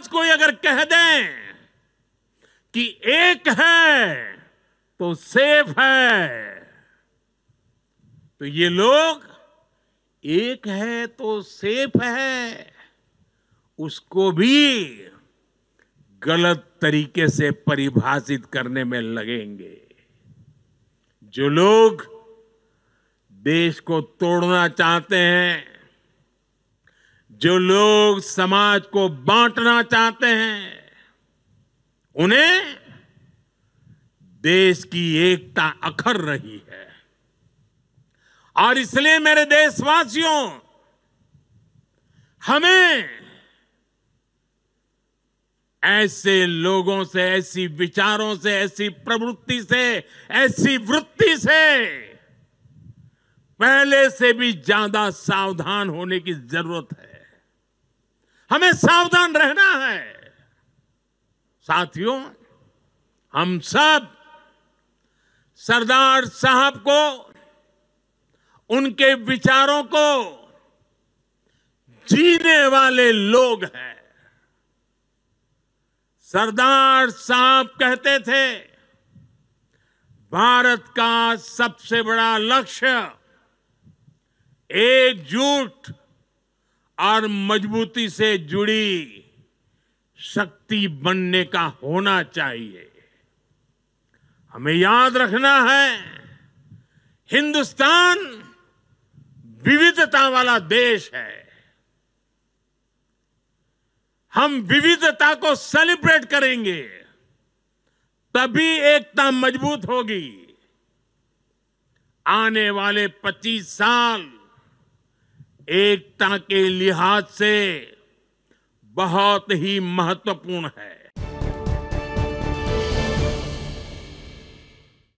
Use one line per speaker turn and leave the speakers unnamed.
आज कोई अगर कह दें कि एक है तो सेफ है तो ये लोग एक है तो सेफ है उसको भी गलत तरीके से परिभाषित करने में लगेंगे जो लोग देश को तोड़ना चाहते हैं जो लोग समाज को बांटना चाहते हैं उन्हें देश की एकता अखर रही है और इसलिए मेरे देशवासियों हमें ऐसे लोगों से ऐसी विचारों से ऐसी प्रवृत्ति से ऐसी वृत्ति से पहले से भी ज्यादा सावधान होने की जरूरत है हमें सावधान रहना है साथियों हम सब सरदार साहब को उनके विचारों को जीने वाले लोग हैं सरदार साहब कहते थे भारत का सबसे बड़ा लक्ष्य एकजुट और मजबूती से जुड़ी शक्ति बनने का होना चाहिए हमें याद रखना है हिंदुस्तान विविधता वाला देश है हम विविधता को सेलिब्रेट करेंगे तभी एकता मजबूत होगी आने वाले 25 साल एकता के लिहाज से बहुत ही महत्वपूर्ण है